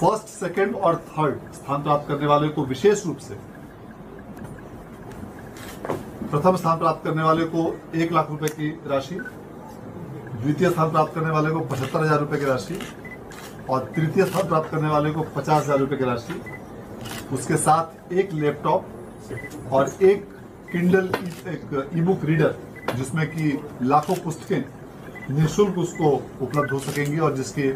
first second और third स्थान प्राप्त करने वाले को विशेष रूप से प्रथम स्थान प्राप्त करने वाले को एक लाख रुपए की राशि द्वितीय स्थान प्राप्त करने वाले को पचहत्तर हजार रुपए की राशि और तृतीय स्थान प्राप्त करने वाले को पचास हजार रुपए की राशि उसके साथ एक लैपटॉप और एक किंडल एक ई बुक रीडर जिसमें कि लाखों पुस्तकें निःशुल्क उसको उपलब्ध हो सकेंगी और जिसके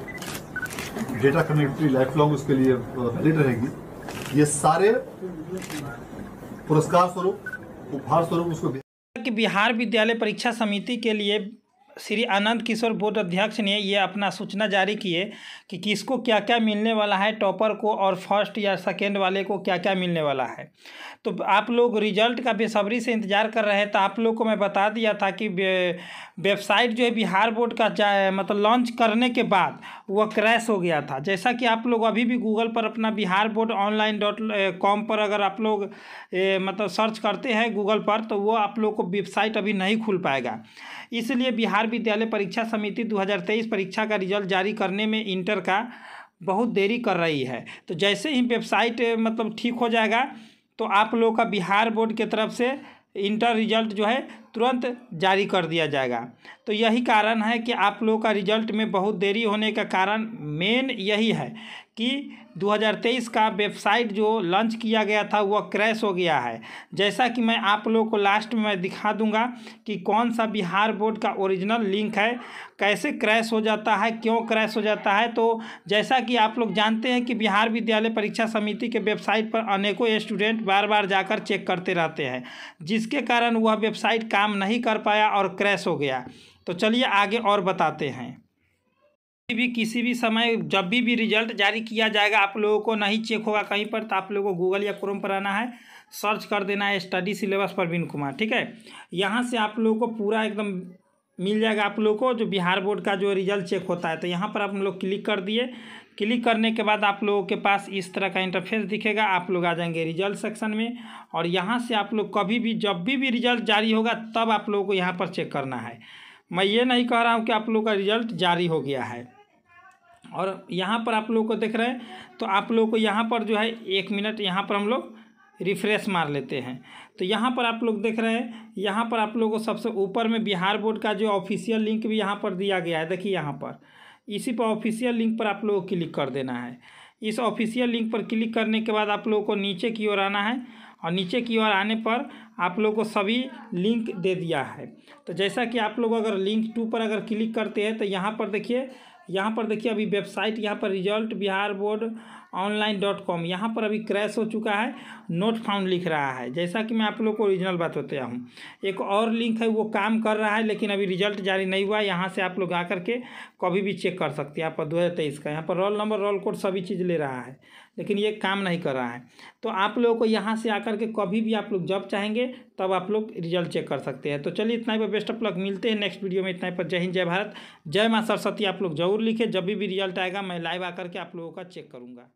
डेटा कनेक्टिविटी लाइफ लॉन्ग उसके लिए वैलिड रहेगी ये सारे पुरस्कार स्वरूप उपहार स्वरूप उसको बिहार विद्यालय परीक्षा समिति के लिए श्री आनंद किशोर बोर्ड अध्यक्ष ने यह अपना सूचना जारी किए कि किसको क्या क्या मिलने वाला है टॉपर को और फर्स्ट या सेकेंड वाले को क्या क्या मिलने वाला है तो आप लोग रिजल्ट का बेसब्री से इंतज़ार कर रहे हैं तो आप लोग को मैं बता दिया था कि वेबसाइट जो है बिहार बोर्ड का मतलब लॉन्च करने के बाद वह क्रैश हो गया था जैसा कि आप लोग अभी भी गूगल पर अपना Bihar board online dot com पर अगर आप लोग मतलब सर्च करते हैं गूगल पर तो वो आप लोग को वेबसाइट अभी नहीं खुल पाएगा इसलिए बिहार बिहार विद्यालय परीक्षा समिति 2023 परीक्षा का रिजल्ट जारी करने में इंटर का बहुत देरी कर रही है तो जैसे ही वेबसाइट मतलब ठीक हो जाएगा तो आप लोगों का बिहार बोर्ड की तरफ से इंटर रिजल्ट जो है तुरंत जारी कर दिया जाएगा तो यही कारण है कि आप लोगों का रिजल्ट में बहुत देरी होने का कारण मेन यही है कि 2023 का वेबसाइट जो लॉन्च किया गया था वह क्रैश हो गया है जैसा कि मैं आप लोगों को लास्ट में मैं दिखा दूंगा कि कौन सा बिहार बोर्ड का ओरिजिनल लिंक है कैसे क्रैश हो जाता है क्यों क्रैश हो जाता है तो जैसा कि आप लोग जानते हैं कि बिहार विद्यालय परीक्षा समिति के वेबसाइट पर अनेकों स्टूडेंट बार बार जाकर चेक करते रहते हैं जिसके कारण वह वेबसाइट काम काम नहीं कर पाया और क्रैश हो गया तो चलिए आगे और बताते हैं भी किसी भी समय जब भी भी रिजल्ट जारी किया जाएगा आप लोगों को नहीं चेक होगा कहीं पर तो आप लोगों को गूगल या क्रोम पर आना है सर्च कर देना है स्टडी सिलेबस प्रवीण कुमार ठीक है यहाँ से आप लोगों को पूरा एकदम मिल जाएगा आप लोग को जो बिहार बोर्ड का जो रिजल्ट चेक होता है तो यहाँ पर आप लोग क्लिक कर दिए क्लिक करने के बाद आप लोगों के पास इस तरह का इंटरफेस दिखेगा आप लोग आ जाएंगे रिजल्ट सेक्शन में और यहाँ से आप लोग कभी भी जब भी भी रिजल्ट जारी होगा तब आप लोगों को यहाँ पर चेक करना है मैं ये नहीं कह रहा हूँ कि आप लोगों का रिजल्ट जारी हो गया है और यहाँ पर आप लोग को देख रहे हैं तो आप लोगों को यहाँ पर जो है एक मिनट यहाँ पर हम लोग रिफ्रेश मार लेते हैं तो यहाँ पर आप लोग देख रहे हैं यहाँ पर आप लोगों को सबसे ऊपर में बिहार बोर्ड का जो ऑफिशियल लिंक भी यहाँ पर दिया गया है देखिए यहाँ पर इसी पर ऑफिशियल लिंक पर आप लोगों को क्लिक कर देना है इस ऑफिशियल लिंक पर क्लिक करने के बाद आप लोगों को नीचे की ओर आना है और नीचे की ओर आने पर आप लोगों को सभी लिंक दे दिया है तो जैसा कि आप लोग अगर लिंक टू पर अगर क्लिक करते हैं तो यहाँ पर देखिए यहाँ पर देखिए अभी वेबसाइट यहाँ पर result Bihar board online dot com यहाँ पर अभी क्रैश हो चुका है नोट फाउंड लिख रहा है जैसा कि मैं आप लोग को ओरिजिनल बात होते हूँ एक और लिंक है वो काम कर रहा है लेकिन अभी रिजल्ट जारी नहीं हुआ यहाँ से आप लोग आ के कभी भी चेक कर सकते हैं यहाँ पर दो का यहाँ पर रोल नंबर रोल कोड सभी चीज़ ले रहा है लेकिन ये काम नहीं कर रहा है तो आप लोगों को यहाँ से आकर के कभी भी आप लोग जब चाहेंगे तब आप लोग रिजल्ट चेक कर सकते हैं तो चलिए इतना ही पर बेस्ट ऑफ लक मिलते हैं नेक्स्ट वीडियो में इतना ही पर जय हिंद जय भारत जय माँ सरस्वती आप लोग जरूर लिखे जब भी, भी रिजल्ट आएगा मैं लाइव आकर के आप लोगों का चेक करूँगा